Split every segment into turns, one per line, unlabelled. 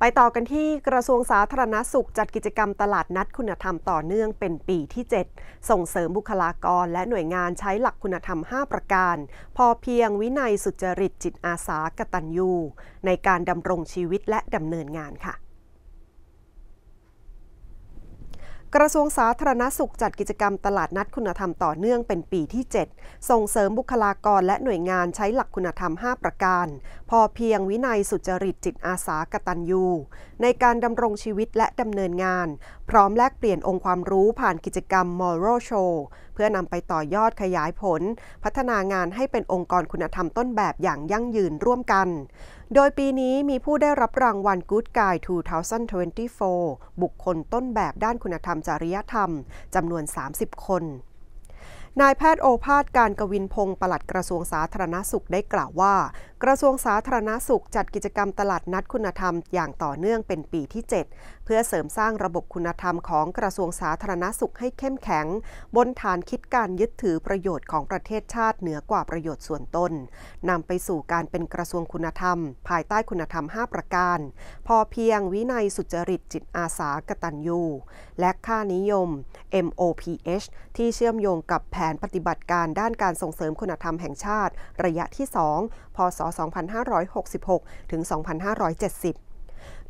ไปต่อกันที่กระทรวงสาธารณสุข จัดกิจกรรมตลาดนัดคุณธรรมต่อเนื่องเป็นปีที่ 7 ส่งเสริมบุคลากรและหน่วยงานใช้หลักคุณธรรม 5 ประการ พอเพียงวินัยสุจริตจิตอาสากตัญญูในการดำรงชีวิตและดำเนินงานค่ะกระทรวงสาธารณสุขจัดกิจกรรมตลาดนัดคุณธรรมต่อเนื่องเป็นปีที่ 7 ส่งเสริมบุคลากรและหน่วยงานใช้หลักคุณธรรม 5 ประการ พอเพียงวินัยสุจริตจิตอาสากตัญญูในการดำรงชีวิตและดำเนินงาน พร้อมแลกเปลี่ยนองค์ความรู้ผ่านกิจกรรม Moral Show เพื่อนำไปต่อยอดขยายผล พัฒนางานให้เป็นองค์กรคุณธรรมต้นแบบอย่างยั่งยืนร่วมกันโดยปีนี้มีผู้ได้รับรางวัล Good Guy 2024 บุคคลต้นแบบด้านคุณธรรมจริยธรรม จำนวน 30 คนนายแพทย์โอภาสการกวินพงศ์ปลัดกระทรวงสาธารณสุขได้กล่าวว่า กระทรวงสาธารณสุขจัดกิจกรรมตลาดนัดคุณธรรมอย่างต่อเนื่องเป็นปีที่ 7 เพื่อเสริมสร้างระบบคุณธรรมของกระทรวงสาธารณสุขให้เข้มแข็ง บนฐานคิดการยึดถือประโยชน์ของประเทศชาติเหนือกว่าประโยชน์ส่วนตนนำไปสู่การเป็นกระทรวงคุณธรรม ภายใต้คุณธรรม 5 ประการ พอเพียงวินัยสุจริตจิตอาสากตัญญูและค่านิยม MOPH ที่เชื่อมโยงกับแผแผนปฏิบัติการด้านการส่งเสริมคุณธรรมแห่งชาติ ระยะที่ 2พศ 2566 ถึง 2570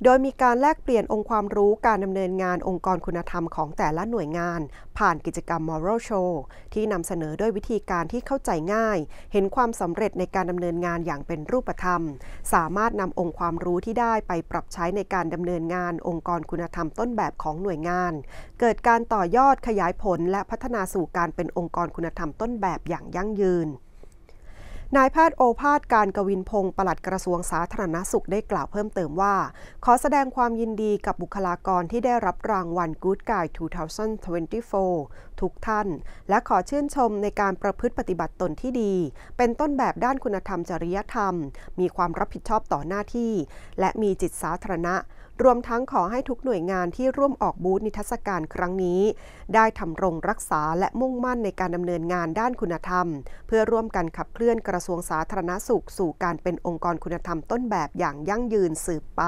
โดยมีการแลกเปลี่ยนองค์ความรู้การดำเนินงานองค์กรคุณธรรมของแต่ละหน่วยงาน ผ่านกิจกรรม Moral Show ที่นำเสนอด้วยวิธีการที่เข้าใจง่าย เห็นความสำเร็จในการดำเนินงานอย่างเป็นรูปธรรม สามารถนำองค์ความรู้ที่ได้ไปปรับใช้ในการดำเนินงานองค์กรคุณธรรมต้นแบบของหน่วยงาน เกิดการต่อยอดขยายผล และพัฒนาสู่การเป็นองค์กรคุณธรรมต้นแบบอย่างยั่งยืนนายแพทย์โอภาสการกวินพงศ์ปลัดกระทรวงสาธารณสุขได้กล่าวเพิ่มเติมว่า ขอแสดงความยินดีกับบุคลากรที่ได้รับรางวัล Good Guy 2024ทุกท่านและขอชื่นชมในการประพฤติปฏิบัติตนที่ดี เป็นต้นแบบด้านคุณธรรมจริยธรรม มีความรับผิดชอบต่อหน้าที่และมีจิตสาธารณะ รวมทั้งขอให้ทุกหน่วยงานที่ร่วมออกบูธนิทรรศการครั้งนี้ ได้ทำรงรักษาและมุ่งมั่นในการดำเนินงานด้านคุณธรรม เพื่อร่วมกันขับเคลื่อนกระทรวงสาธารณสุขสู่การเป็นองค์กรคุณธรรมต้นแบบอย่างยั่งยืนสืบไป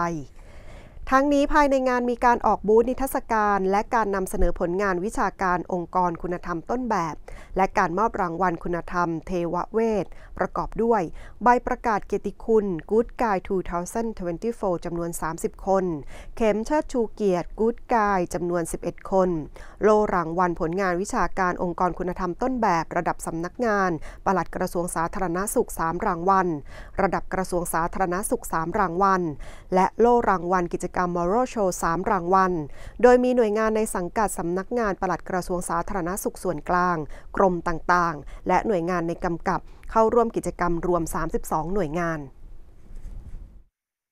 ทั้งนี้ภายในงานมีการออกบูธนิทรรศการ และการนำเสนอผลงานวิชาการองค์กรคุณธรรมต้นแบบ และการมอบรางวัลคุณธรรม เทวเวท ประกอบด้วย ใบประกาศเกียรติคุณ Good Guy 2024จำนวน 30 คน เข็มเชิดชูเกียรติ Good Guy จำนวน 11 คน โลรางวัลผลงานวิชาการองค์กรคุณธรรมต้นแบบระดับสำนักงานปลัดกระทรวงสาธารณสุข3รางวัลระดับกระทรวงสาธารณสุข3รางวัล และโลรางวัลกิจกรรมรรมมอโรโชว์3รางวัล โดยมีหน่วยงานในสังกัดสำนักงาน ปลัดกระทรวงสาธารณสุขส่วนกลาง กรมต่างๆ และหน่วยงานในกำกับเข้าร่วมกิจกรรมรวม 32 หน่วยงาน